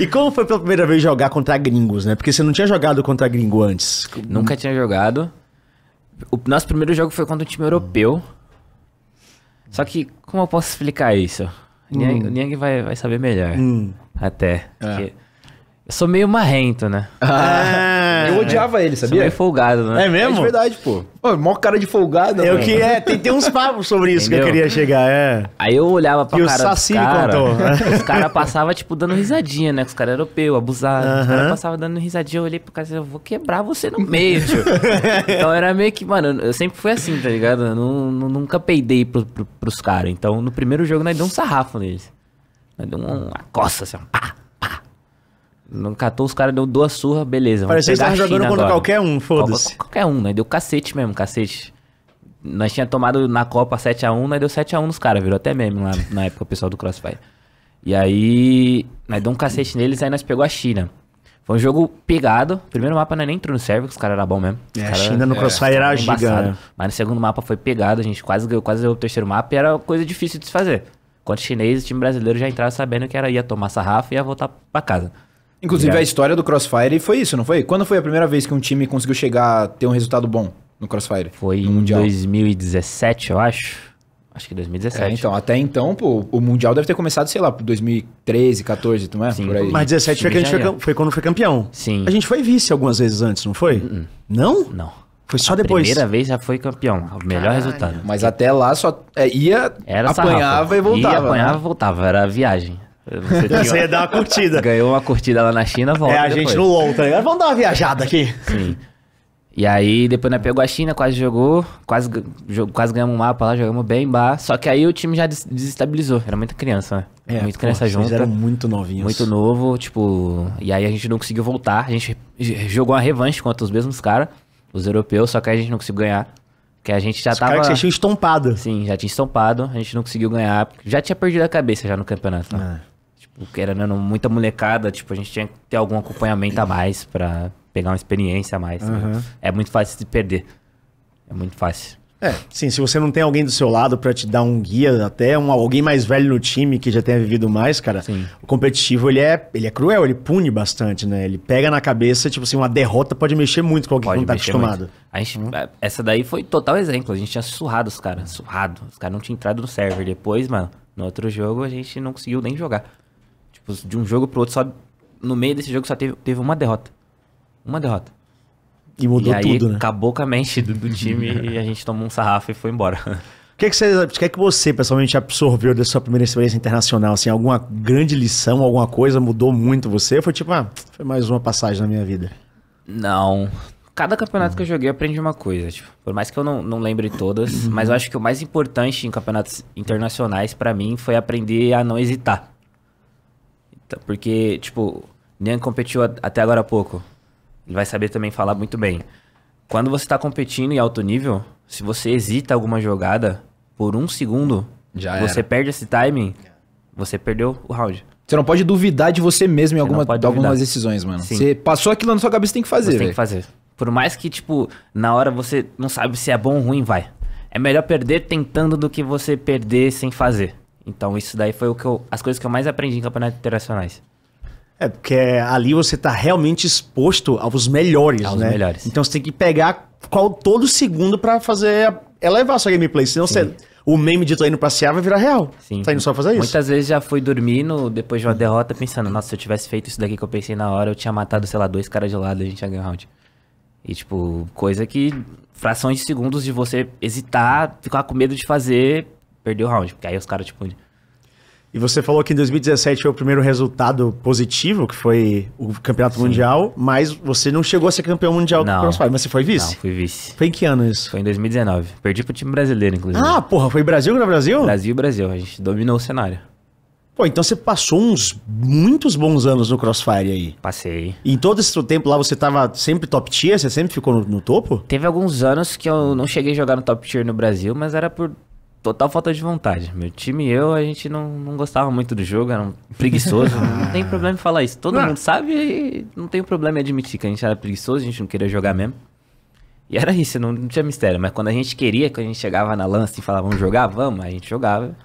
E como foi pela primeira vez jogar contra gringos, né? Porque você não tinha jogado contra gringo antes. Nunca tinha jogado. O nosso primeiro jogo foi contra um time europeu. Só que, como eu posso explicar isso? O Niang, hum. vai, vai saber melhor. Hum. Até. É. Eu sou meio marrento, né? Ah, odiava ele, sabia? Você é folgado, né? É mesmo? É de verdade, pô. Pô, mó cara de folgado. Eu é o que é, tem, tem uns papos sobre isso Entendeu? que eu queria chegar, é. Aí eu olhava pra e cara o dos cara, contou. Né? Os caras passavam, tipo, dando risadinha, né? Os caras europeus, abusados. Uh -huh. Os caras passavam dando risadinha, eu olhei pro cara e eu vou quebrar você no meio, tio. então era meio que, mano, eu sempre fui assim, tá ligado? Eu não, nunca peidei pro, pro, pros caras. Então, no primeiro jogo, nós deu um sarrafo neles. Nós deu uma, uma coça, assim, pá. Não catou os caras, deu duas surras, beleza. Parecia que tava jogando contra qualquer um, foda-se. Qualquer um, né? Deu cacete mesmo, cacete. Nós tinha tomado na Copa 7x1, nós deu 7x1 nos caras, virou até meme lá na época o pessoal do Crossfire. E aí, nós deu um cacete neles, aí nós pegou a China. Foi um jogo pegado. Primeiro mapa nós nem entrou no server, porque os caras eram bons mesmo. Os é, cara, a China no é, Crossfire é, era gigante. Mas no segundo mapa foi pegado, a gente quase ganhou, quase ganhou o terceiro mapa e era coisa difícil de se fazer. Quanto chinês, o time brasileiro já entrava sabendo que era ia tomar sarrafa e ia voltar pra casa. Inclusive, a história do Crossfire foi isso, não foi? Quando foi a primeira vez que um time conseguiu chegar a ter um resultado bom no Crossfire? Foi no em mundial? 2017, eu acho. Acho que 2017. É, então, até então, pô, o Mundial deve ter começado, sei lá, 2013, 14, não é? Sim. Por aí. Mas 17 foi, que a gente foi, foi, quando foi campeão. Sim. A gente foi vice algumas vezes antes, não foi? Uh -uh. Não? Não. Foi só a depois. Primeira vez já foi campeão, o melhor Caralho. resultado. Mas até lá só é, ia, Era apanhava sarrafo. e voltava. Ia, né? apanhava né? e voltava, era a viagem. Você, tinha... Você ia dar uma curtida. Ganhou uma curtida lá na China, volta. É a depois. gente no LOL, tá ligado? Vamos dar uma viajada aqui. Sim. E aí depois nós né, pegou a China, quase jogou, quase, jogou, quase ganhamos um mapa lá, jogamos bem bah. Só que aí o time já des desestabilizou. Era muita criança, né? É, muita criança pô, junto. eram muito novinhos. Muito novo, tipo. E aí a gente não conseguiu voltar. A gente jogou uma revanche contra os mesmos caras, os europeus, só que aí a gente não conseguiu ganhar. Que a gente já Os tava. Cara que já tinha estompado. Sim, já tinha estompado. A gente não conseguiu ganhar. Já tinha perdido a cabeça já no campeonato. Né? É. Tipo, querendo muita molecada, tipo, a gente tinha que ter algum acompanhamento a mais para pegar uma experiência a mais. Uhum. Né? É muito fácil de perder. É muito fácil. É, sim, se você não tem alguém do seu lado para te dar um guia, até um, alguém mais velho no time que já tenha vivido mais, cara, sim. o competitivo ele é, ele é cruel, ele pune bastante, né? Ele pega na cabeça, tipo assim, uma derrota pode mexer muito com alguém que não tá acostumado. A gente, hum. Essa daí foi total exemplo, a gente tinha surrado os caras, surrado. Os caras não tinham entrado no server. Depois, mano, no outro jogo a gente não conseguiu nem jogar. Tipo, de um jogo pro outro, só no meio desse jogo só teve, teve uma derrota. Uma derrota. E mudou e aí, tudo, né? Acabou com a mente do, do time e a gente tomou um sarrafo e foi embora. O que, é que, você, que, é que você, pessoalmente, absorveu da sua primeira experiência internacional? Assim, alguma grande lição, alguma coisa mudou muito você? Foi tipo, ah, foi mais uma passagem na minha vida. Não. Cada campeonato uhum. que eu joguei eu aprendi uma coisa. Tipo, por mais que eu não, não lembre todas, uhum. mas eu acho que o mais importante em campeonatos internacionais para mim foi aprender a não hesitar. Porque, tipo, Nian competiu até agora há pouco. Ele vai saber também falar muito bem. Quando você tá competindo em alto nível, se você hesita alguma jogada por um segundo, Já você era. perde esse timing, você perdeu o round. Você não pode duvidar de você mesmo em você algumas decisões, mano. Sim. Você passou aquilo na sua cabeça, tem que fazer. Você véio. tem que fazer. Por mais que, tipo, na hora você não sabe se é bom ou ruim, vai. É melhor perder tentando do que você perder sem fazer. Então isso daí foi o que eu, as coisas que eu mais aprendi em campeonatos internacionais. É, porque ali você está realmente exposto aos melhores, aos né? melhores. Então você tem que pegar qual todo segundo para fazer elevar sua gameplay, senão você o meme de tu indo passear vai virar real. Sim. Tá indo só fazer isso. Muitas vezes já fui dormindo depois de uma derrota pensando, nossa, se eu tivesse feito isso daqui que eu pensei na hora, eu tinha matado, sei lá, dois caras de lado, a gente ia ganhar round. E tipo, coisa que frações de segundos de você hesitar, ficar com medo de fazer, perdeu o round. Porque aí os caras, tipo. E você falou que em 2017 foi o primeiro resultado positivo, que foi o Campeonato Sim. Mundial, mas você não chegou a ser campeão mundial não, do mas você foi vice? Não, fui vice. Foi em que ano isso? Foi em 2019. Perdi pro time brasileiro, inclusive. Ah, porra, foi Brasil contra Brasil? Brasil Brasil, a gente dominou o cenário. Pô, então você passou uns muitos bons anos no Crossfire aí. Passei. E em todo esse tempo lá você tava sempre top tier? Você sempre ficou no, no topo? Teve alguns anos que eu não cheguei a jogar no top tier no Brasil, mas era por total falta de vontade. Meu time e eu, a gente não, não gostava muito do jogo, era um preguiçoso. não tem problema em falar isso. Todo não. mundo sabe e não tem problema em admitir que a gente era preguiçoso, a gente não queria jogar mesmo. E era isso, não, não tinha mistério. Mas quando a gente queria, quando a gente chegava na lança e falava, vamos jogar, vamos, a gente jogava.